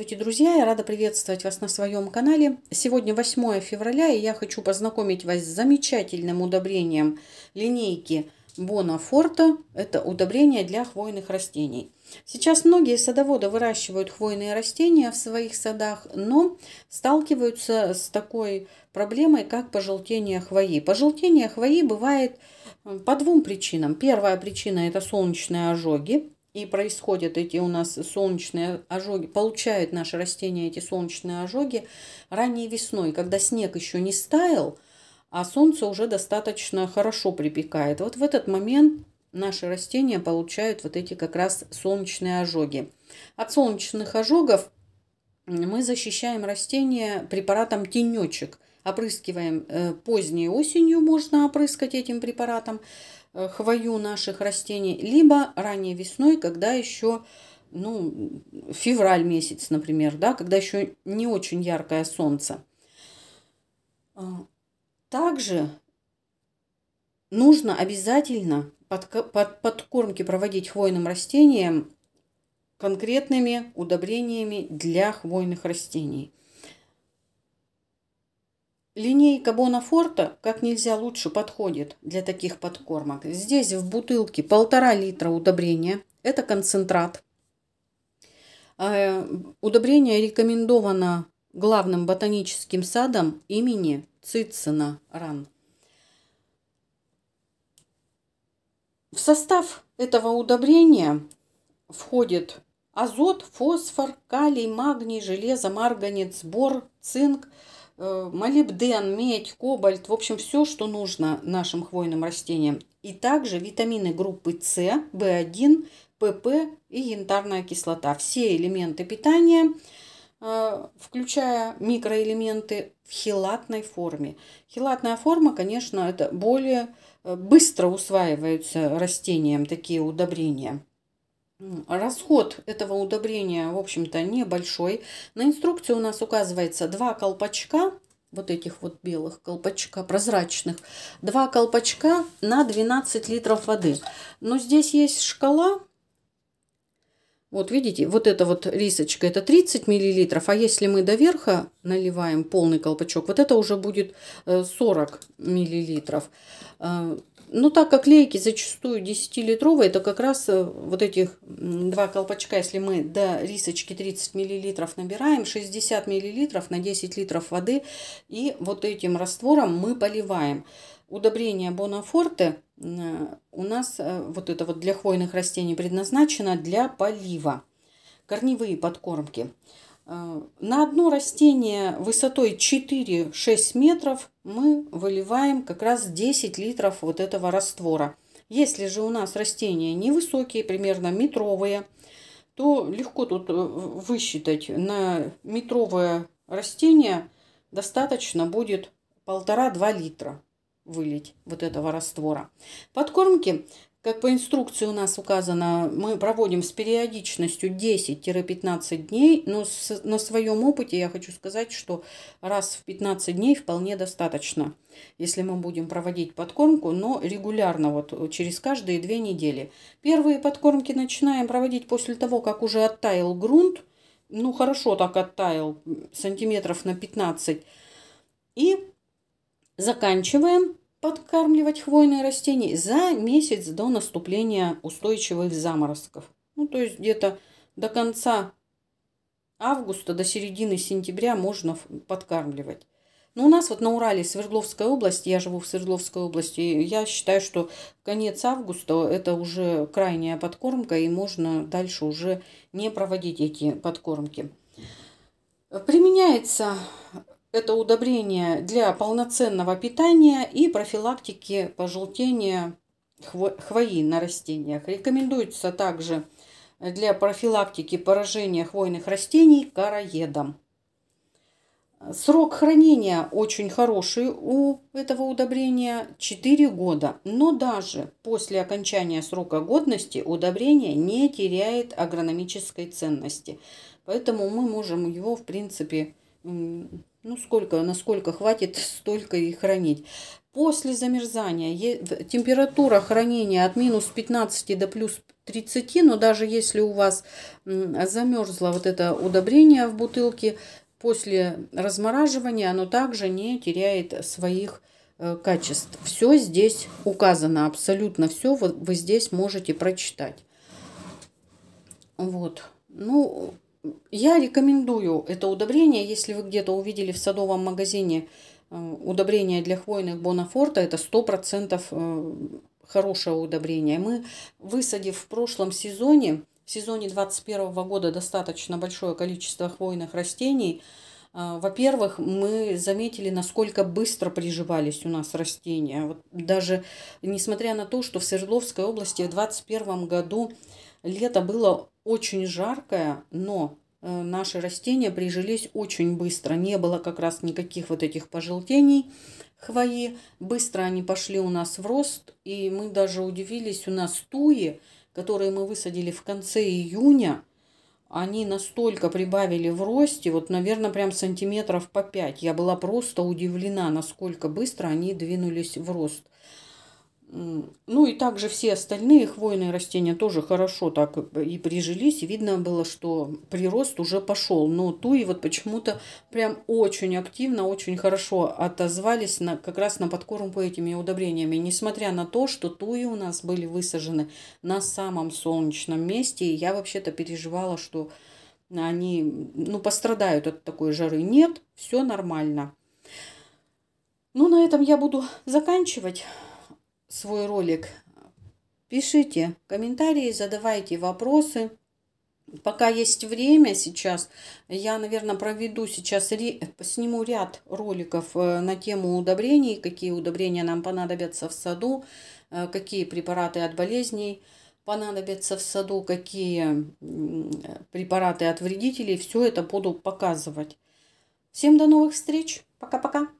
Здравствуйте, друзья! Я рада приветствовать вас на своем канале. Сегодня 8 февраля, и я хочу познакомить вас с замечательным удобрением линейки Бона Форта. Это удобрение для хвойных растений. Сейчас многие садоводы выращивают хвойные растения в своих садах, но сталкиваются с такой проблемой, как пожелтение хвои. Пожелтение хвои бывает э, по двум причинам. Первая причина – это солнечные ожоги и происходят эти у нас солнечные ожоги, получают наши растения эти солнечные ожоги ранней весной, когда снег еще не стаял, а солнце уже достаточно хорошо припекает. Вот в этот момент наши растения получают вот эти как раз солнечные ожоги. От солнечных ожогов мы защищаем растения препаратом тенечек – Опрыскиваем э, поздней осенью, можно опрыскать этим препаратом э, хвою наших растений, либо ранней весной, когда еще ну, февраль месяц, например, да, когда еще не очень яркое солнце. А, также нужно обязательно под, под, подкормки проводить хвойным растениям конкретными удобрениями для хвойных растений. Линейка Бонафорта как нельзя лучше подходит для таких подкормок. Здесь в бутылке полтора литра удобрения. Это концентрат. А, э, удобрение рекомендовано главным ботаническим садом имени Цицина Ран. В состав этого удобрения входит азот, фосфор, калий, магний, железо, марганец, бор, цинк – Э, молибден, медь, кобальт, в общем, все, что нужно нашим хвойным растениям. И также витамины группы С, В1, ПП и янтарная кислота. Все элементы питания, э, включая микроэлементы, в хелатной форме. Хелатная форма, конечно, это более э, быстро усваиваются растениям такие удобрения. Расход этого удобрения, в общем-то, небольшой. На инструкции у нас указывается два колпачка вот этих вот белых колпачка, прозрачных. Два колпачка на 12 литров воды. Но здесь есть шкала. Вот видите, вот эта вот рисочка, это 30 миллилитров. А если мы до верха наливаем полный колпачок, вот это уже будет 40 э, миллилитров. Э, ну так как лейки зачастую 10-литровые, то как раз э, вот этих два колпачка, если мы до рисочки 30 мл набираем, 60 мл на 10 литров воды, и вот этим раствором мы поливаем. Удобрение Бонафорте э, у нас э, вот это вот для хвойных растений предназначено для полива. Корневые подкормки. Э, на одно растение высотой 4-6 метров мы выливаем как раз 10 литров вот этого раствора. Если же у нас растения невысокие, примерно метровые, то легко тут э, высчитать. На метровое растение достаточно будет 1,5-2 литра вылить вот этого раствора. Подкормки как по инструкции у нас указано, мы проводим с периодичностью 10-15 дней, но с, на своем опыте я хочу сказать, что раз в 15 дней вполне достаточно, если мы будем проводить подкормку, но регулярно, вот через каждые две недели. Первые подкормки начинаем проводить после того, как уже оттаял грунт, ну хорошо так оттаял, сантиметров на 15, и заканчиваем подкармливать хвойные растения за месяц до наступления устойчивых заморозков. Ну, то есть где-то до конца августа, до середины сентября можно подкармливать. Но у нас вот на Урале, Свердловской области, я живу в Свердловской области, я считаю, что конец августа это уже крайняя подкормка, и можно дальше уже не проводить эти подкормки. Применяется это удобрение для полноценного питания и профилактики пожелтения хвои на растениях. Рекомендуется также для профилактики поражения хвойных растений короедом. Срок хранения очень хороший у этого удобрения 4 года, но даже после окончания срока годности удобрение не теряет агрономической ценности. Поэтому мы можем его, в принципе, ну, сколько, насколько хватит, столько и хранить. После замерзания температура хранения от минус 15 до плюс 30, но даже если у вас замерзло вот это удобрение в бутылке, после размораживания оно также не теряет своих э, качеств. Все здесь указано, абсолютно все вы, вы здесь можете прочитать. Вот. Ну, я рекомендую это удобрение, если вы где-то увидели в садовом магазине э, удобрение для хвойных Бонафорта, это 100% э, хорошее удобрение. Мы, высадив в прошлом сезоне, в сезоне 2021 года достаточно большое количество хвойных растений, э, во-первых, мы заметили, насколько быстро приживались у нас растения. Вот даже несмотря на то, что в Свердловской области в 2021 году лето было очень жаркая, но э, наши растения прижились очень быстро. Не было как раз никаких вот этих пожелтений хвои. Быстро они пошли у нас в рост. И мы даже удивились, у нас туи, которые мы высадили в конце июня, они настолько прибавили в росте, вот, наверное, прям сантиметров по 5. Я была просто удивлена, насколько быстро они двинулись в рост. Ну и также все остальные хвойные растения тоже хорошо так и прижились. Видно было, что прирост уже пошел. Но туи вот почему-то прям очень активно, очень хорошо отозвались на, как раз на подкормку этими удобрениями. Несмотря на то, что туи у нас были высажены на самом солнечном месте. И я вообще-то переживала, что они ну, пострадают от такой жары. Нет, все нормально. Ну, на этом я буду заканчивать свой ролик. Пишите комментарии, задавайте вопросы. Пока есть время сейчас, я, наверное, проведу сейчас, сниму ряд роликов э, на тему удобрений, какие удобрения нам понадобятся в саду, э, какие препараты от болезней понадобятся в саду, какие препараты от вредителей. Все это буду показывать. Всем до новых встреч. Пока-пока.